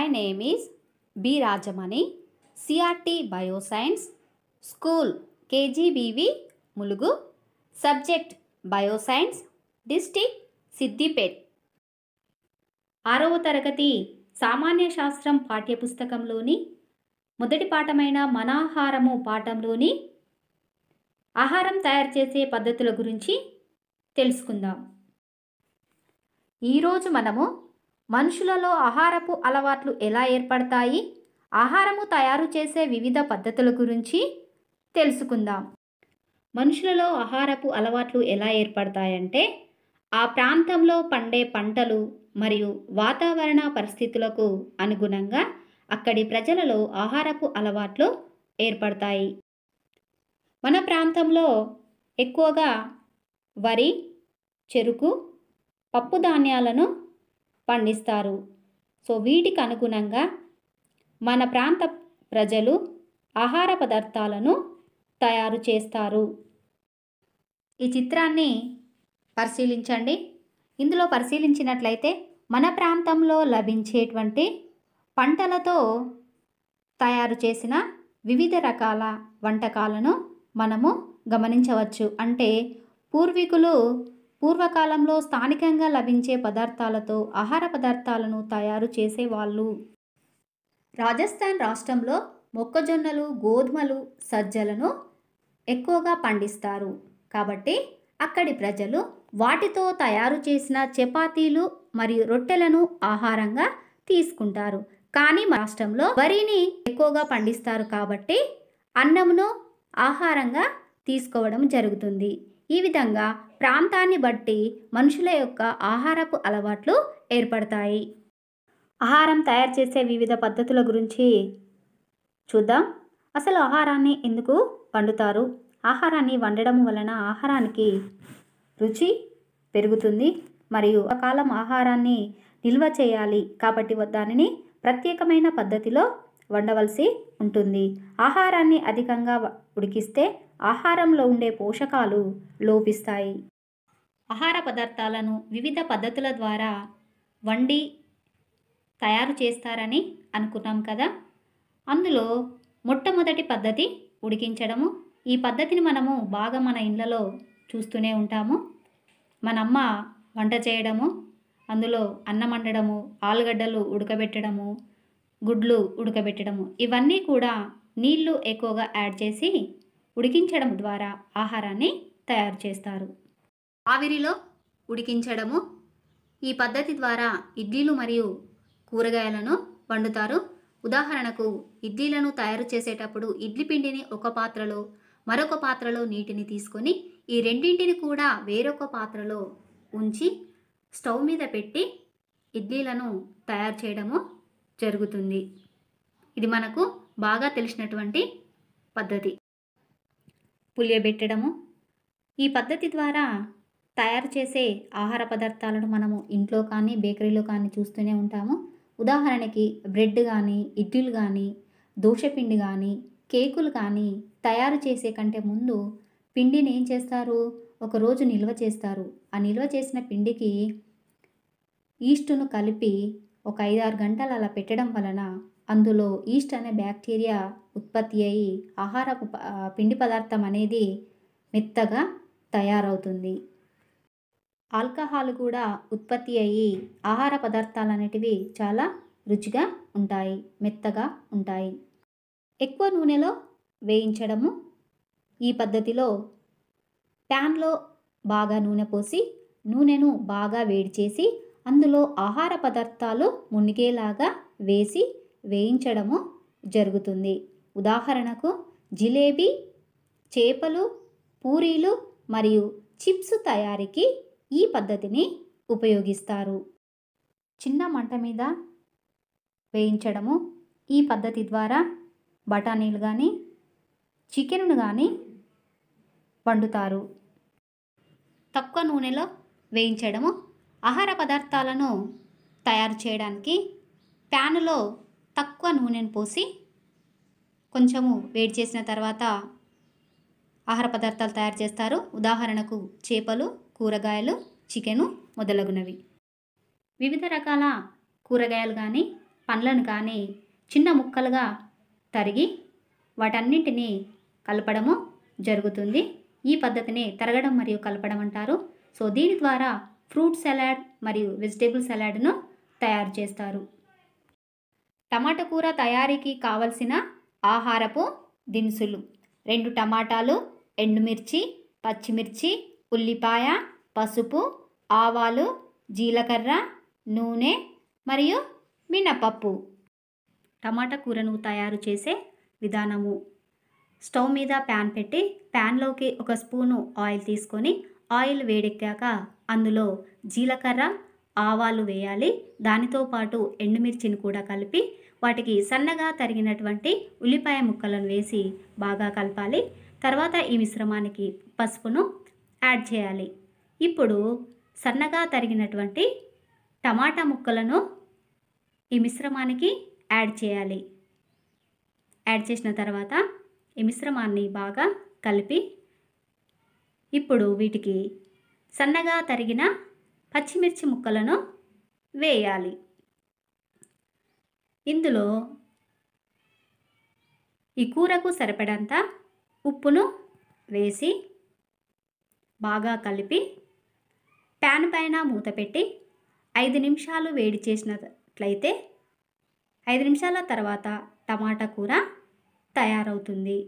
my name is B Rajamani CRT bioscience school KGBV Mulugu subject bioscience district Siddipet ఆరవ తరగతి సామాన్య శాస్త్రం పాఠ్యపుస్తకంలోని మొదటి పాఠమైన మనాహారము పాఠంలోని ఆహారం తయారు చేసే పద్ధతుల గురించి తెలుసుకుందాం ఈరోజు మనము మనుషులలో ఆహారపు అలవాట్లు ఎలా ఏర్పడతాయి ఆహారము తయారు చేసే వివిధ పద్ధతుల గురించి తెలుసుకుందాం మనుషులలో ఆహారపు అలవాట్లు ఎలా ఏర్పడతాయంటే ఆ ప్రాంతంలో పండే పంటలు మరియు వాతావరణ పరిస్థితులకు అనుగుణంగా అక్కడి ప్రజలలో ఆహారపు అలవాట్లు ఏర్పడతాయి మన ప్రాంతంలో ఎక్కువగా వరి చెరుకు పప్పు ధాన్యాలను పండిస్తారు సో వీటికి అనుగుణంగా మన ప్రాంత ప్రజలు ఆహార పదార్థాలను తయారు చేస్తారు ఈ చిత్రాన్ని పరిశీలించండి ఇందులో పరిశీలించినట్లయితే మన ప్రాంతంలో లభించేటువంటి పంటలతో తయారు చేసిన వివిధ రకాల వంటకాలను మనము గమనించవచ్చు అంటే పూర్వీకులు పూర్వకాలంలో స్థానికంగా లభించే పదార్థాలతో ఆహార పదార్థాలను తయారు చేసేవాళ్ళు రాజస్థాన్ రాష్ట్రంలో మొక్కజొన్నలు గోధుమలు సజ్జలను ఎక్కువగా పండిస్తారు కాబట్టి అక్కడి ప్రజలు వాటితో తయారు చేసిన చపాతీలు మరియు రొట్టెలను ఆహారంగా తీసుకుంటారు కానీ రాష్ట్రంలో వరిని ఎక్కువగా పండిస్తారు కాబట్టి అన్నమును ఆహారంగా తీసుకోవడం జరుగుతుంది ఈ విధంగా ప్రాంతాన్ని బట్టి మనుషుల యొక్క ఆహారపు అలవాట్లు ఏర్పడతాయి ఆహారం తయారు చేసే వివిధ పద్ధతుల గురించి చూద్దాం అసలు ఆహారాన్ని ఎందుకు వండుతారు ఆహారాన్ని వండడం వలన ఆహారానికి రుచి పెరుగుతుంది మరియు కాలం ఆహారాన్ని నిల్వ చేయాలి కాబట్టి దానిని ప్రత్యేకమైన పద్ధతిలో వండవలసి ఉంటుంది ఆహారాన్ని అధికంగా ఉడికిస్తే ఆహారంలో ఉండే పోషకాలు లోపిస్తాయి ఆహార పదార్థాలను వివిధ పద్ధతుల ద్వారా వండి తయారు చేస్తారని అనుకున్నాం కదా అందులో మొట్టమొదటి పద్ధతి ఉడికించడము ఈ పద్ధతిని మనము బాగా మన ఇళ్ళలో చూస్తూనే ఉంటాము మన అమ్మ వంట చేయడము అందులో అన్నం వండడము ఆలుగడ్డలు ఉడకబెట్టడము గుడ్లు ఉడకబెట్టడము ఇవన్నీ కూడా నీళ్లు ఎక్కువగా యాడ్ చేసి ఉడికించడం ద్వారా ఆహారాన్ని తయారు చేస్తారు ఆవిరిలో ఉడికించడము ఈ పద్ధతి ద్వారా ఇడ్లీలు మరియు కూరగాయలను వండుతారు ఉదాహరణకు ఇడ్లీలను తయారు చేసేటప్పుడు ఇడ్లీ పిండిని ఒక పాత్రలో మరొక పాత్రలో నీటిని తీసుకొని ఈ రెండింటిని కూడా వేరొక పాత్రలో ఉంచి స్టవ్ మీద పెట్టి ఇడ్లీలను తయారు చేయడము జరుగుతుంది ఇది మనకు బాగా తెలిసినటువంటి పద్ధతి పులియబెట్టడము ఈ పద్ధతి ద్వారా తయారు చేసే ఆహార పదార్థాలను మనము ఇంట్లో కానీ బేకరీలో కానీ చూస్తూనే ఉంటాము ఉదాహరణకి బ్రెడ్ కానీ ఇడ్లీలు కానీ దోశపిండి కానీ కేకులు కానీ తయారు చేసే కంటే ముందు పిండిని ఏం చేస్తారు ఒకరోజు నిల్వ చేస్తారు ఆ నిల్వ చేసిన పిండికి ఈస్టును కలిపి ఒక ఐదారు గంటలు అలా పెట్టడం వలన అందులో ఈస్ట్ అనే బ్యాక్టీరియా ఉత్పత్తి అయ్యి ఆహార పిండి పదార్థం అనేది మెత్తగా తయారవుతుంది ఆల్కహాల్ కూడా ఉత్పత్తి అయ్యి ఆహార పదార్థాలు అనేటివి చాలా రుచిగా ఉంటాయి మెత్తగా ఉంటాయి ఎక్కువ నూనెలో వేయించడము ఈ పద్ధతిలో ప్యాన్లో బాగా నూనె పోసి నూనెను బాగా వేడి చేసి అందులో ఆహార పదార్థాలు మునిగేలాగా వేసి వేయించడము జరుగుతుంది ఉదాహరణకు జిలేబీ చేపలు పూరీలు మరియు చిప్స్ తయారీకి ఈ పద్ధతిని ఉపయోగిస్తారు చిన్న మంట మీద వేయించడము ఈ పద్ధతి ద్వారా బఠానీలు కానీ చికెన్ను కానీ వండుతారు తక్కువ నూనెలో వేయించడము ఆహార పదార్థాలను తయారు చేయడానికి ప్యాన్లో తక్కువ నూనెను పోసి కొంచెము వేడి చేసిన తర్వాత ఆహార పదార్థాలు తయారు చేస్తారు ఉదాహరణకు చేపలు కూరగాయలు చికెను మొదలగునవి వివిధ రకాల కూరగాయలు కానీ పండ్లను కానీ చిన్న ముక్కలుగా తరిగి వాటన్నింటినీ కలపడము జరుగుతుంది ఈ పద్ధతిని తరగడం మరియు కలపడం అంటారు సో దీని ద్వారా ఫ్రూట్ సలాడ్ మరియు వెజిటేబుల్ సలాడ్ను తయారు చేస్తారు టమాటా కూర తయారీకి కావలసిన ఆహారపు దినుసులు రెండు టమాటాలు ఎండుమిర్చి పచ్చిమిర్చి ఉల్లిపాయ పసుపు ఆవాలు జీలకర్ర నూనె మరియు మినపప్పు టమాటా కూరను తయారు చేసే విధానము స్టవ్ మీద ప్యాన్ పెట్టి ప్యాన్లోకి ఒక స్పూను ఆయిల్ తీసుకొని ఆయిల్ వేడెక్కాక అందులో జీలకర్ర ఆవాలు వేయాలి దానితో పాటు ఎండుమిర్చిని కూడా కలిపి వాటికి సన్నగా తరిగినటువంటి ఉల్లిపాయ ముక్కలను వేసి బాగా కలపాలి తర్వాత ఈ మిశ్రమానికి పసుపును యాడ్ చేయాలి ఇప్పుడు సన్నగా తరిగినటువంటి టమాటా ముక్కలను ఈ మిశ్రమానికి యాడ్ చేయాలి యాడ్ చేసిన తర్వాత ఈ మిశ్రమాన్ని బాగా కలిపి ఇప్పుడు వీటికి సన్నగా తరిగిన పచ్చిమిర్చి ముక్కలను వేయాలి ఇందులో ఈ కూరకు సరిపడంత ఉప్పును వేసి బాగా కలిపి ప్యాన్ పైన మూత పెట్టి ఐదు నిమిషాలు వేడి చేసినట్లయితే ఐదు నిమిషాల తర్వాత టమాటా కూర తయారవుతుంది